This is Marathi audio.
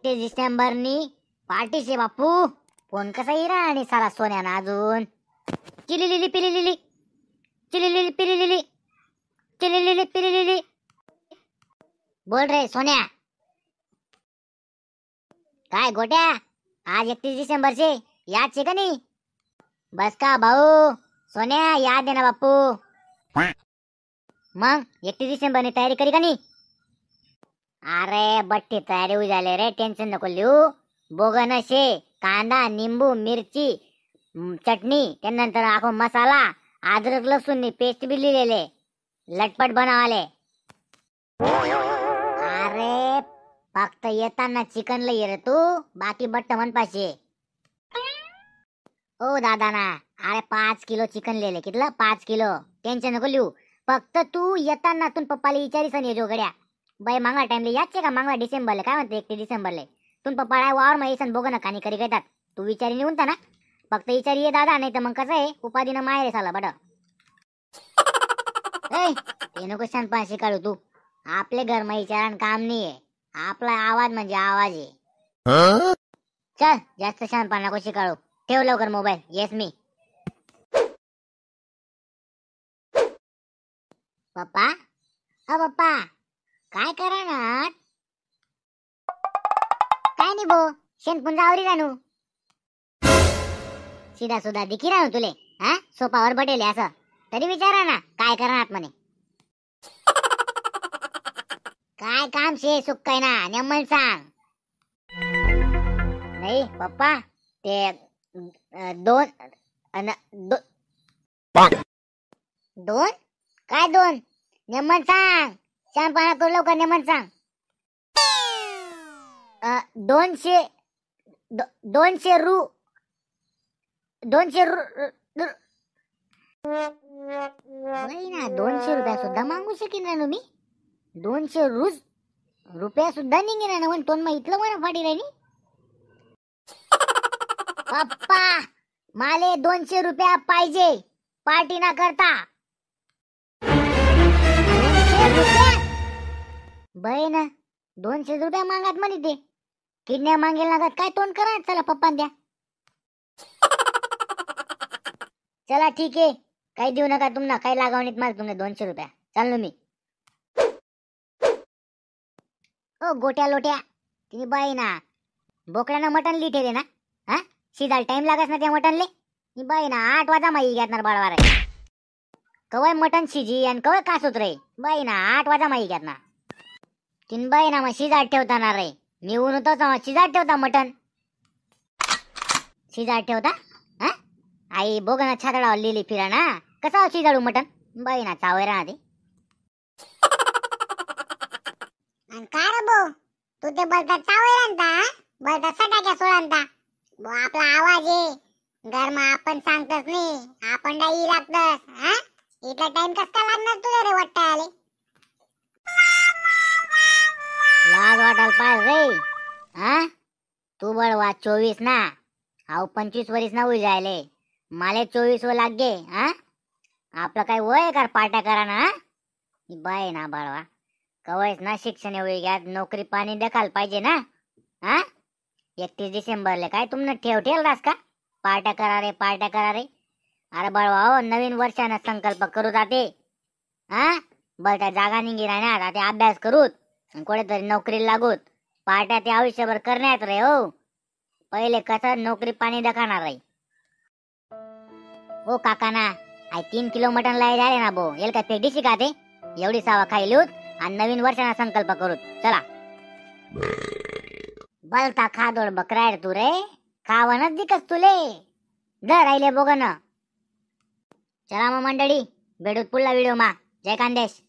एकतीस डिसेंबरनी पार्टी से बापू फोन कसा येरा आणि साला ना अजून चिली लिली पिली लिली चिली लिली पिली लिली चिली लिली पिली लिली बोल रे सोन्या काय गोट्या आज एकतीस डिसेंबरचे याद शे का नाही बस का भाऊ सोन्या याद आहे ना बापू मग एकतीस डिसेंबरनी तयारी करी का नाही अरे बट्टी तयारी उजाले रे टेन्शन नको लिहू बोगन कांदा निंबू मिरची चटणी त्यानंतर आखो मसाला अद्रक लसूण पेस्ट बी लिहिलेले लटपट बनवाले अरे फक्त येताना चिकन लई रे तू बाकी बट्ट म्हण पाशे ओ दादा ना अरे पाच किलो चिकन लिहिले कितलं पाच किलो टेन्शन नको लिहू फक्त तू येताना तू पप्पाला विचारीस आणि जोगड्या बाई मांगा टाइमले याचे का मांगा डिसेंबरला काय म्हणते एकटे डिसेंबर तुम पप्पाळा वावर मग येसन बघ कानी करी घेतात तू विचारी निघून ना फक्त विचारी ये दादा नाही तर मग कसं आहे उपाधीनं माहेर साला बट ए नको पाशी काढू तू आपले घर मग विचारण काम नाही आहे आपला आवाज म्हणजे आवाज आहे चल जास्त शांतपणा नको शिकाळू ठेव लवकर मोबाईल येस मी पप्पा अ पप्पा काय करणार काय नाही शेण शेणपून जावरी जाणू सीधा सुधा दिखी राहू तुले हा सोपावर बटेले असं तरी विचारा ना काय करणार म्हणे काय काम शे सुख काय ना नेमन सांग नाही पप्पा ते दोन दोन काय दोन नेमन सांग शहाणपणा करू लवकर नेमन सांग दोनशे दोनशे रु दोनशे रु ना दोनशे रुपया सुद्धा मागू शकेन ना मी दोनशे रुज रुपया सुद्धा निघेना ना पण तोंड मग इथलं मला फाटी राणी पप्पा माले दोनशे रुपया पाहिजे पार्टी ना करता दोनशे रुपया बाई ना दोनशे रुपया मागात म्हणे ते किडण्या मागेल लागत काय तोंड करा चला पप्पा द्या चला ठीक आहे काही देऊ नका तुम्हाला काही लागावणीत माझ तुम्ही दोनशे रुपया चाललो मी ओ गोट्या लोट्या तुम्ही बाई ना बोकड्यानं मटण लिहिते ना हा शिजाल टाइम लागास ना त्या मटणले मी बाई ना आठ वाजा माई घेतणार बाळवार कवय मटण शिजी आणि कवय कास होत रे बाई ना आठ वाजा माई घेतणार तिनबाई ना मग ठेवता ठेवताना रे मी ऊन होतो शिजात ठेवता मटन शिजात ठेवता हा आई बोग ना छातडावर लिहिली फिरा ना कसा शिजाडू मटन बाई ना चावय राहा काय रे बो तू ते बलता चावय राहता बलता सटाक्या सोडांता आपला आवाज आहे घर मग आपण सांगतच नाही आपण डाई लागतस हा इथला टाइम कसा लागणार तुला रे वाटत आले रे हा तू बळवा चोवीस ना हाव पंचवीस वरीस ना होई जायले माले चोवीस व लागे हा आपलं काय वय कर पाट्या करा ना बाय ना बाळवा कवयस ना शिक्षण होई घ्या नोकरी पाणी देखाल पाहिजे ना हा एकतीस डिसेंबरले काय तुमनं ठेव ठेल रास का पाट्या करा रे पाट्या करा रे अरे बळवा हो, नवीन वर्षानं संकल्प करू जाते हा बळ त्या जागा निघी राहणार आता अभ्यास करूत कोणीतरी नोकरी लागूत पहाट्या ते आयुष्यभर करण्यात रे हो पहिले कसं नोकरी पाणी दखाणार रे हो काका ना आई तीन किलो मटन लाई झाले ना बो येल का डिशी का ते एवढी सावा खाईलूत आणि नवीन वर्षाचा संकल्प करू चला बलता खादोड बकराय तू रे खावणच दिकस तुले दर राहिले बोगन चला मग मंडळी बेडूत पुढला व्हिडिओ मा जय कांदेश